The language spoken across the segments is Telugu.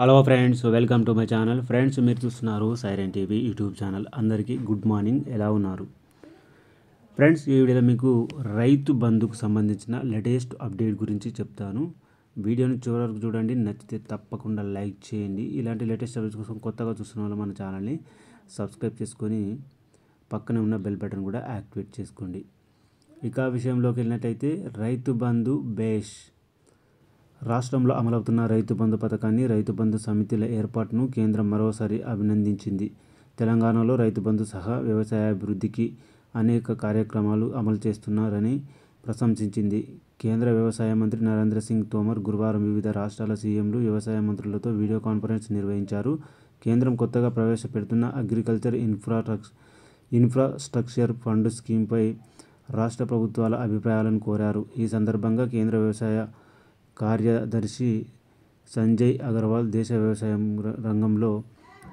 Hello friends welcome to my channel friends మీరు చూస్తున్నారు సైరన్ టీవీ యూట్యూబ్ ఛానల్ అందరికీ గుడ్ మార్నింగ్ ఎలా ఉన్నారు ఫ్రెండ్స్ ఈ వీడియోలో మీకు రైతు బంధుకు సంబంధించిన లేటెస్ట్ అప్డేట్ గురించి చెప్తాను వీడియోని చివరకు చూడండి నచ్చితే తప్పకుండా లైక్ చేయండి ఇలాంటి లేటెస్ట్ అప్డేట్స్ కోసం కొత్తగా చూస్తున్న వాళ్ళు మన ఛానల్ని సబ్స్క్రైబ్ చేసుకొని పక్కనే ఉన్న బెల్ బటన్ కూడా యాక్టివేట్ చేసుకోండి ఇక విషయంలోకి వెళ్ళినట్టయితే రైతు బంధు బేష్ రాష్ట్రంలో అమలవుతున్న రైతు బంధు పథకాన్ని రైతు బంధు సమితిల ఏర్పాటును కేంద్రం మరోసారి అభినందించింది తెలంగాణలో రైతు బంధు సహా వ్యవసాయాభివృద్ధికి అనేక కార్యక్రమాలు అమలు చేస్తున్నారని ప్రశంసించింది కేంద్ర వ్యవసాయ మంత్రి నరేంద్ర సింగ్ తోమర్ గురువారం వివిధ రాష్ట్రాల సీఎంలు వ్యవసాయ మంత్రులతో వీడియో కాన్ఫరెన్స్ నిర్వహించారు కేంద్రం కొత్తగా ప్రవేశపెడుతున్న అగ్రికల్చర్ ఇన్ఫ్రాస్ట్రక్ ఇన్ఫ్రాస్ట్రక్చర్ ఫండ్ స్కీమ్పై రాష్ట్ర ప్రభుత్వాల అభిప్రాయాలను కోరారు ఈ సందర్భంగా కేంద్ర వ్యవసాయ కార్యదర్శి సంజయ్ అగర్వాల్ దేశ వ్యవసాయం రంగంలో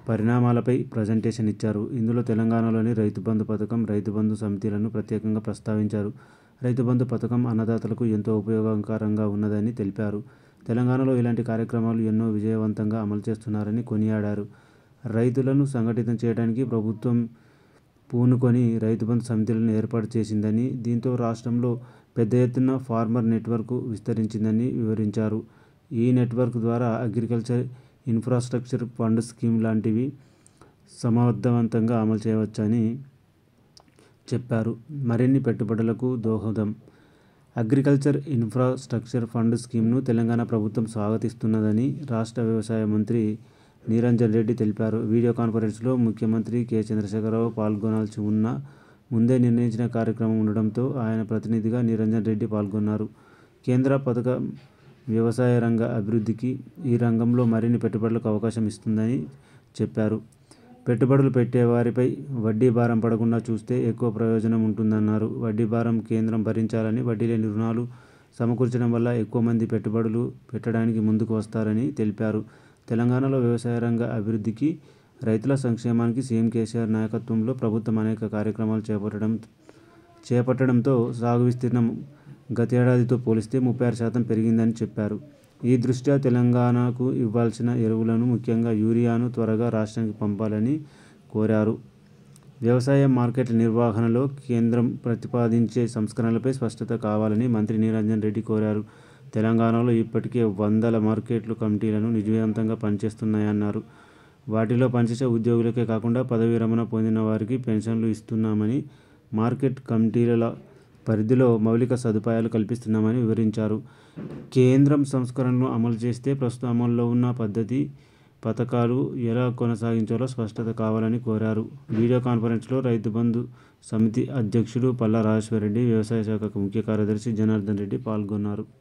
పరిణామాలపై ప్రజెంటేషన్ ఇచ్చారు. ఇందులో తెలంగాణలోని రైతుబంధు పథకం, రైతుబంధు సమితిలను ప్రత్యేకంగా ప్రస్తావించారు. రైతుబంధు పథకం అన్నదాతలకు ఎంతో ఉపయోగకరంగా ఉన్నదని తెలిపారు. తెలంగాణలో ఇలాంటి కార్యక్రమాలు ఎన్నో విజయవంతంగా అమలు చేస్తున్నారని కొనియాడారు. రైతులను సంఘటితం చేయడానికి ప్రభుత్వం పూనుకొని రైతుబంధు సమితులను ఏర్పాటు చేసిందని, దీంతో రాష్ట్రంలో పెద్ద ఎత్తున ఫార్మర్ నెట్వర్క్ విస్తరించిందని వివరించారు. ఈ నెట్వర్క్ ద్వారా అగ్రికల్చర్ ఇన్ఫ్రాస్ట్రక్చర్ ఫండ్ స్కీమ్ లాంటివి సమర్థవంతంగా అమలు చేయవచ్చని చెప్పారు. మరిన్ని పెట్టుబడులకు దోహదం అగ్రికల్చర్ ఇన్ఫ్రాస్ట్రక్చర్ ఫండ్ స్కీమ్ను తెలంగాణ ప్రభుత్వం స్వాగతిస్తున్నదని రాష్ట్ర వ్యవసాయ మంత్రి నిరంజన్ రెడ్డి తెలిపారు. వీడియో కాన్ఫరెన్స్లో ముఖ్యమంత్రి కె. చంద్రశేఖరరావు పాల్గొనాల్సి ఉన్న ముందే నిర్ణయించిన కార్యక్రమం ఉండడంతో ఆయన ప్రతినిధిగా నిరంజన్ రెడ్డి పాల్గొన్నారు కేంద్ర పథకం వ్యవసాయ రంగ అభివృద్ధికి ఈ రంగంలో మరిన్ని పెట్టుబడులకు అవకాశం ఇస్తుందని చెప్పారు పెట్టుబడులు పెట్టే వారిపై వడ్డీ భారం పడకుండా చూస్తే ఎక్కువ ప్రయోజనం ఉంటుందన్నారు వడ్డీ భారం కేంద్రం భరించాలని వడ్డీ లేని రుణాలు సమకూర్చడం వల్ల ఎక్కువ మంది పెట్టుబడులు పెట్టడానికి ముందుకు వస్తారని తెలిపారు తెలంగాణలో వ్యవసాయ రంగ అభివృద్ధికి రైతుల సంక్షేమానికి సీఎం కేసీఆర్ నాయకత్వంలో ప్రభుత్వం అనేక కార్యక్రమాలు చేపట్టడం చేపట్టడంతో సాగు విస్తీర్ణం గతేడాదితో పోలిస్తే ముప్పై ఆరు శాతం పెరిగిందని చెప్పారు ఈ దృష్ట్యా తెలంగాణకు ఇవ్వాల్సిన ఎరువులను ముఖ్యంగా యూరియాను త్వరగా రాష్ట్రానికి పంపాలని కోరారు వ్యవసాయ మార్కెట్ల నిర్వహణలో కేంద్రం ప్రతిపాదించే సంస్కరణలపై స్పష్టత కావాలని మంత్రి నిరంజన్ రెడ్డి కోరారు తెలంగాణలో ఇప్పటికే వందల మార్కెట్లు కమిటీలను నిజవంతంగా పనిచేస్తున్నాయన్నారు వాటిలో పనిచేసే ఉద్యోగులకే కాకుండా పదవీ విరమణ పొందిన వారికి పెన్షన్లు ఇస్తున్నామని మార్కెట్ కమిటీల పరిధిలో మౌలిక సదుపాయాలు కల్పిస్తున్నామని వివరించారు కేంద్రం సంస్కరణను అమలు చేస్తే ప్రస్తుతం అమల్లో ఉన్న పద్ధతి పథకాలు ఎలా కొనసాగించాలో స్పష్టత కావాలని కోరారు వీడియో కాన్ఫరెన్స్లో రైతు బంధు సమితి అధ్యక్షుడు పల్లా రెడ్డి వ్యవసాయ శాఖ ముఖ్య కార్యదర్శి జనార్దన్ రెడ్డి పాల్గొన్నారు